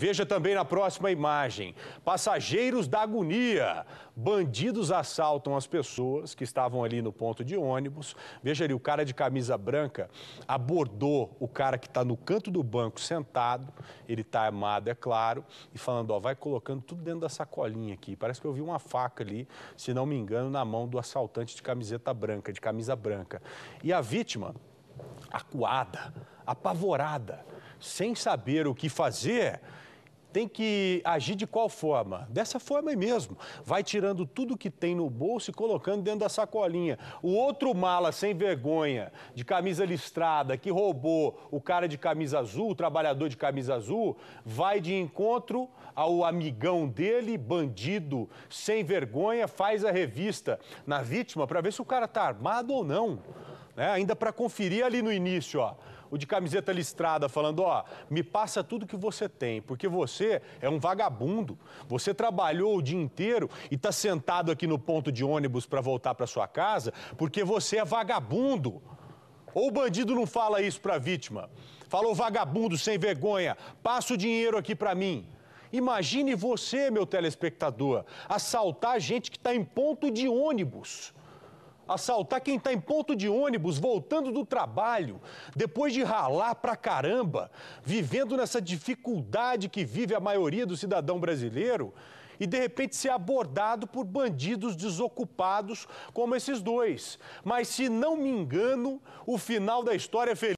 Veja também na próxima imagem: passageiros da agonia. Bandidos assaltam as pessoas que estavam ali no ponto de ônibus. Veja ali, o cara de camisa branca abordou o cara que está no canto do banco sentado. Ele está armado, é claro, e falando: ó, vai colocando tudo dentro da sacolinha aqui. Parece que eu vi uma faca ali, se não me engano, na mão do assaltante de camiseta branca, de camisa branca. E a vítima, acuada, apavorada, sem saber o que fazer, tem que agir de qual forma? Dessa forma mesmo. Vai tirando tudo que tem no bolso e colocando dentro da sacolinha. O outro mala sem vergonha, de camisa listrada, que roubou o cara de camisa azul, o trabalhador de camisa azul, vai de encontro ao amigão dele, bandido, sem vergonha, faz a revista na vítima para ver se o cara tá armado ou não né? Ainda para conferir ali no início, ó, o de camiseta listrada falando, ó, me passa tudo que você tem, porque você é um vagabundo. Você trabalhou o dia inteiro e tá sentado aqui no ponto de ônibus para voltar para sua casa, porque você é vagabundo. Ou o bandido não fala isso para a vítima. Falou vagabundo sem vergonha, passa o dinheiro aqui para mim. Imagine você, meu telespectador, assaltar gente que está em ponto de ônibus assaltar quem está em ponto de ônibus voltando do trabalho, depois de ralar pra caramba, vivendo nessa dificuldade que vive a maioria do cidadão brasileiro e de repente ser abordado por bandidos desocupados como esses dois. Mas se não me engano, o final da história é feliz.